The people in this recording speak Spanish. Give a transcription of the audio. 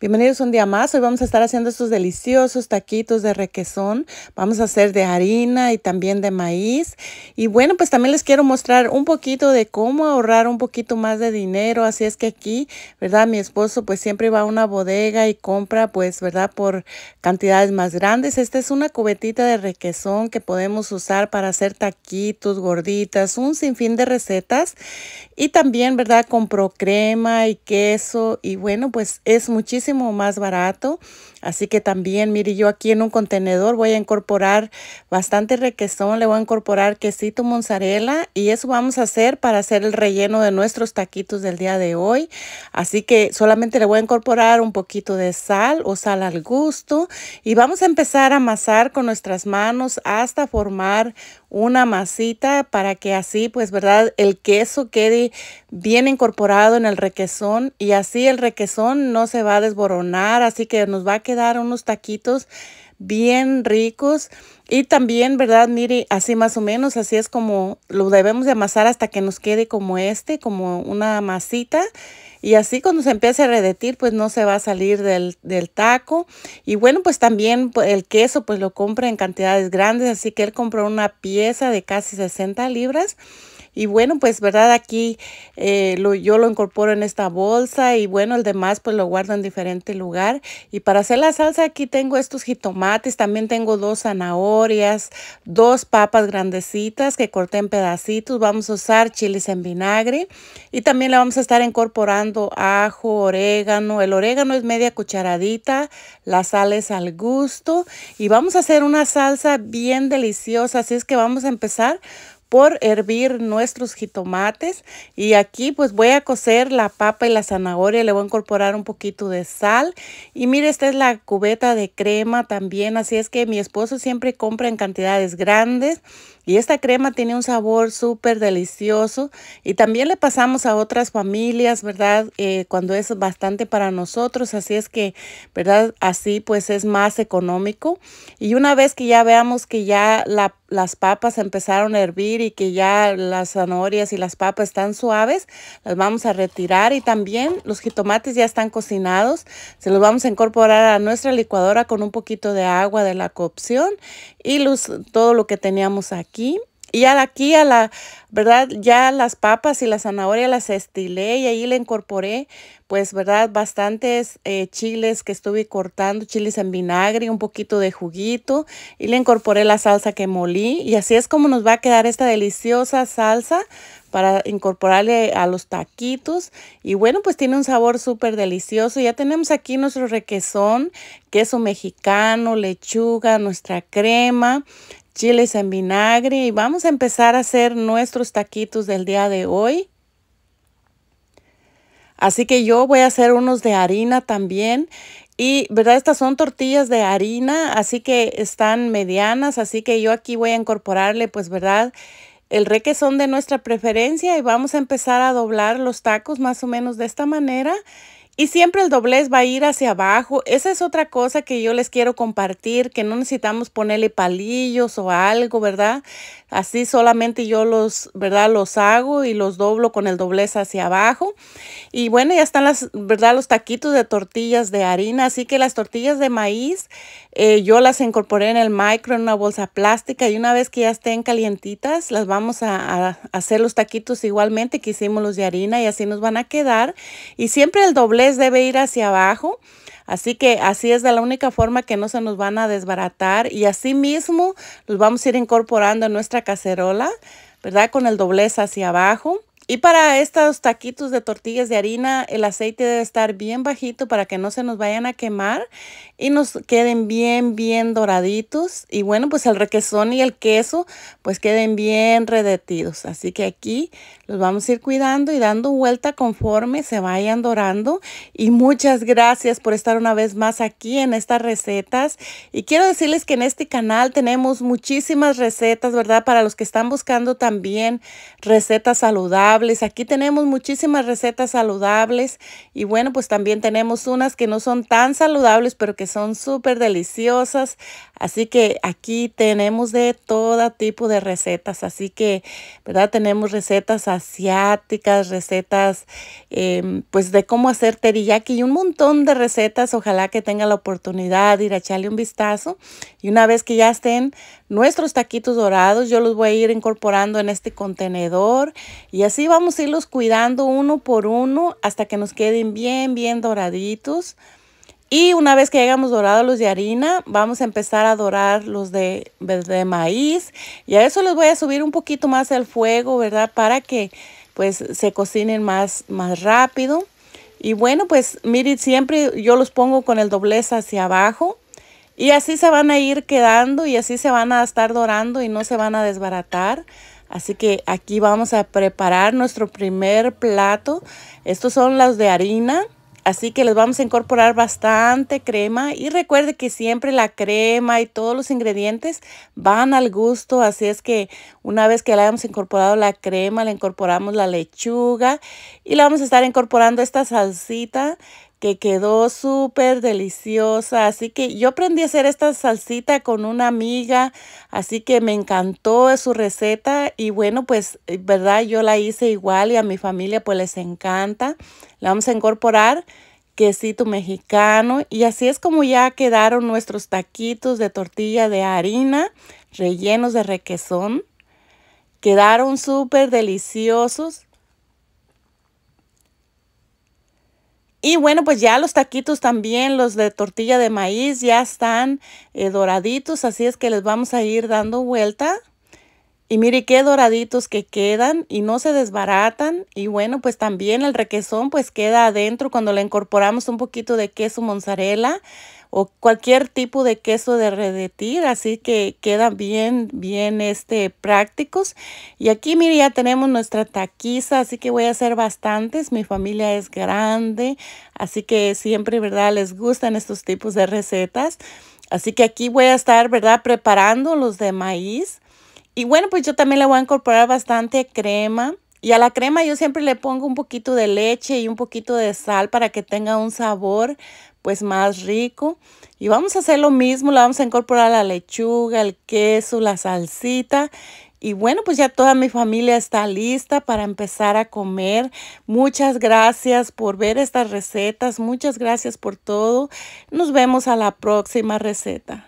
Bienvenidos un día más. Hoy vamos a estar haciendo estos deliciosos taquitos de requesón. Vamos a hacer de harina y también de maíz. Y bueno, pues también les quiero mostrar un poquito de cómo ahorrar un poquito más de dinero. Así es que aquí, ¿verdad? Mi esposo pues siempre va a una bodega y compra pues, ¿verdad? Por cantidades más grandes. Esta es una cubetita de requesón que podemos usar para hacer taquitos, gorditas, un sinfín de recetas. Y también, ¿verdad? Compro crema y queso. Y bueno, pues es muchísimo más barato. Así que también, mire, yo aquí en un contenedor voy a incorporar bastante requesón, le voy a incorporar quesito mozzarella y eso vamos a hacer para hacer el relleno de nuestros taquitos del día de hoy. Así que solamente le voy a incorporar un poquito de sal o sal al gusto y vamos a empezar a amasar con nuestras manos hasta formar una masita para que así, pues, ¿verdad? El queso quede bien incorporado en el requesón y así el requesón no se va a desboronar, así que nos va a quedar unos taquitos bien ricos. Y también, ¿verdad? Mire, así más o menos, así es como lo debemos de amasar hasta que nos quede como este, como una masita. Y así cuando se empiece a redetir, pues no se va a salir del, del, taco. Y bueno, pues también pues, el queso, pues lo compra en cantidades grandes. Así que él compró una pieza de casi 60 libras. Y bueno, pues verdad, aquí eh, yo lo incorporo en esta bolsa y bueno, el demás pues lo guardo en diferente lugar. Y para hacer la salsa aquí tengo estos jitomates, también tengo dos zanahorias, dos papas grandecitas que corté en pedacitos. Vamos a usar chiles en vinagre y también le vamos a estar incorporando ajo, orégano. El orégano es media cucharadita, la sal es al gusto y vamos a hacer una salsa bien deliciosa. Así es que vamos a empezar por hervir nuestros jitomates y aquí pues voy a cocer la papa y la zanahoria le voy a incorporar un poquito de sal y mire esta es la cubeta de crema también así es que mi esposo siempre compra en cantidades grandes y esta crema tiene un sabor súper delicioso y también le pasamos a otras familias verdad eh, cuando es bastante para nosotros así es que verdad así pues es más económico y una vez que ya veamos que ya las papas empezaron a hervir y que ya las zanahorias y las papas están suaves, las vamos a retirar y también los jitomates ya están cocinados. Se los vamos a incorporar a nuestra licuadora con un poquito de agua de la cocción y los, todo lo que teníamos aquí. Y aquí a la, ¿verdad? Ya las papas y la zanahoria las estilé y ahí le incorporé, pues, ¿verdad? Bastantes eh, chiles que estuve cortando, chiles en vinagre, un poquito de juguito y le incorporé la salsa que molí. Y así es como nos va a quedar esta deliciosa salsa para incorporarle a los taquitos. Y bueno, pues tiene un sabor súper delicioso. Ya tenemos aquí nuestro requesón, queso mexicano, lechuga, nuestra crema chiles en vinagre y vamos a empezar a hacer nuestros taquitos del día de hoy. Así que yo voy a hacer unos de harina también. Y, ¿verdad? Estas son tortillas de harina, así que están medianas, así que yo aquí voy a incorporarle, pues, ¿verdad? El requesón de nuestra preferencia y vamos a empezar a doblar los tacos más o menos de esta manera. Y siempre el doblez va a ir hacia abajo. Esa es otra cosa que yo les quiero compartir, que no necesitamos ponerle palillos o algo, ¿verdad? Así solamente yo los, ¿verdad? Los hago y los doblo con el doblez hacia abajo. Y bueno, ya están las, ¿verdad? Los taquitos de tortillas de harina. Así que las tortillas de maíz eh, yo las incorporé en el micro, en una bolsa plástica. Y una vez que ya estén calientitas, las vamos a, a hacer los taquitos igualmente que hicimos los de harina y así nos van a quedar. Y siempre el doblez debe ir hacia abajo. Así que así es de la única forma que no se nos van a desbaratar y así mismo los vamos a ir incorporando en nuestra cacerola, ¿verdad? Con el doblez hacia abajo. Y para estos taquitos de tortillas de harina, el aceite debe estar bien bajito para que no se nos vayan a quemar y nos queden bien, bien doraditos. Y bueno, pues el requesón y el queso, pues queden bien redetidos. Así que aquí los vamos a ir cuidando y dando vuelta conforme se vayan dorando. Y muchas gracias por estar una vez más aquí en estas recetas. Y quiero decirles que en este canal tenemos muchísimas recetas, ¿verdad? Para los que están buscando también recetas saludables Aquí tenemos muchísimas recetas saludables y bueno, pues también tenemos unas que no son tan saludables, pero que son súper deliciosas. Así que aquí tenemos de todo tipo de recetas. Así que, ¿verdad? Tenemos recetas asiáticas, recetas em, pues de cómo hacer teriyaki y un montón de recetas. Ojalá que tenga la oportunidad de ir a echarle un vistazo. Y una vez que ya estén nuestros taquitos dorados, yo los voy a ir incorporando en este contenedor y así vamos a irlos cuidando uno por uno hasta que nos queden bien, bien doraditos. Y una vez que hayamos dorado los de harina, vamos a empezar a dorar los de, pues, de maíz. Y a eso les voy a subir un poquito más el fuego, ¿verdad? Para que pues se cocinen más, más rápido. Y bueno, pues miren, siempre yo los pongo con el doblez hacia abajo. Y así se van a ir quedando y así se van a estar dorando y no se van a desbaratar. Así que aquí vamos a preparar nuestro primer plato. Estos son los de harina. Así que les vamos a incorporar bastante crema y recuerde que siempre la crema y todos los ingredientes van al gusto. Así es que una vez que le hayamos incorporado la crema, le incorporamos la lechuga y le vamos a estar incorporando esta salsita que quedó súper deliciosa. Así que yo aprendí a hacer esta salsita con una amiga, así que me encantó su receta y bueno, pues, eh, ¿verdad? Yo la hice igual y a mi familia pues les encanta. La vamos a incorporar quesito mexicano y así es como ya quedaron nuestros taquitos de tortilla de harina rellenos de requesón. Quedaron súper deliciosos Y bueno, pues ya los taquitos también, los de tortilla de maíz, ya están eh, doraditos, así es que les vamos a ir dando vuelta. Y mire qué doraditos que quedan y no se desbaratan. Y bueno, pues también el requesón pues queda adentro cuando le incorporamos un poquito de queso mozzarella o cualquier tipo de queso de redetir, así que quedan bien, bien este, prácticos. Y aquí, mire, ya tenemos nuestra taquiza, así que voy a hacer bastantes. Mi familia es grande, así que siempre, ¿verdad? Les gustan estos tipos de recetas. Así que aquí voy a estar, ¿verdad? Preparando los de maíz. Y bueno, pues yo también le voy a incorporar bastante crema. Y a la crema yo siempre le pongo un poquito de leche y un poquito de sal para que tenga un sabor pues más rico. Y vamos a hacer lo mismo, le vamos a incorporar la lechuga, el queso, la salsita. Y bueno, pues ya toda mi familia está lista para empezar a comer. Muchas gracias por ver estas recetas, muchas gracias por todo. Nos vemos a la próxima receta.